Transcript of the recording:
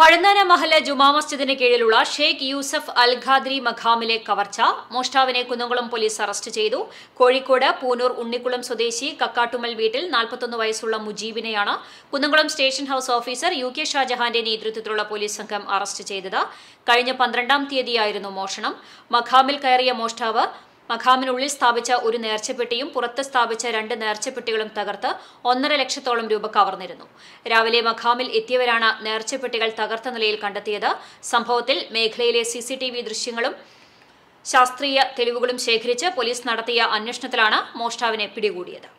പഴന്നാന മഹല ജുമാ മസ്ജിദിന് കീഴിലുള്ള ഷെയ്ഖ് യൂസഫ് അൽ ഖാദ്രി മഖാമിലെ കവർച്ച മോഷ്ടാവിനെ Kunnamkulam police arrest ചെയ്തു കോഴിക്കോട് പൂനൂർ ഉണ്ണിക്കുളം സ്വദേശി കക്കാട്ടുമൽ വീട്ടിൽ നാൽപ്പത്തൊന്ന് വയസ്സുള്ള മുജീബിനെയാണ് Kunnamkulam station house officer U K ഷാജഹാന്റെ നേതൃത്വത്തിലുള്ള പോലീസ് സംഘം അറസ്റ്റ് ചെയ്തത് കഴിഞ്ഞ പന്ത്രണ്ടാം തീയതിയായിരുന്നു മോഷണം മഖാമിൽ കയറിയ മോഷ്ടാവ് മഖാമിനുള്ളിൽ സ്ഥാപിച്ച ഒരു നേർച്ചപ്പെട്ടിയും പുറത്ത് സ്ഥാപിച്ച രണ്ട് നേർച്ചപ്പെട്ടികളും തകർത്ത് ഒന്നര ലക്ഷത്തോളം രൂപ കവർന്നിരുന്നു രാവിലെ മഖാമിൽ എത്തിയവരാണ് നേർച്ചപ്പെട്ടികൾ തകർത്ത നിലയിൽ കണ്ടെത്തിയത് സംഭവത്തിൽ മേഖലയിലെ സിസിടിവി ദൃശ്യങ്ങളും ശാസ്ത്രീയ തെളിവുകളും ശേഖരിച്ച് പോലീസ് നടത്തിയ അന്വേഷണത്തിലാണ് മോഷ്ടാവിനെ പിടികൂടിയത്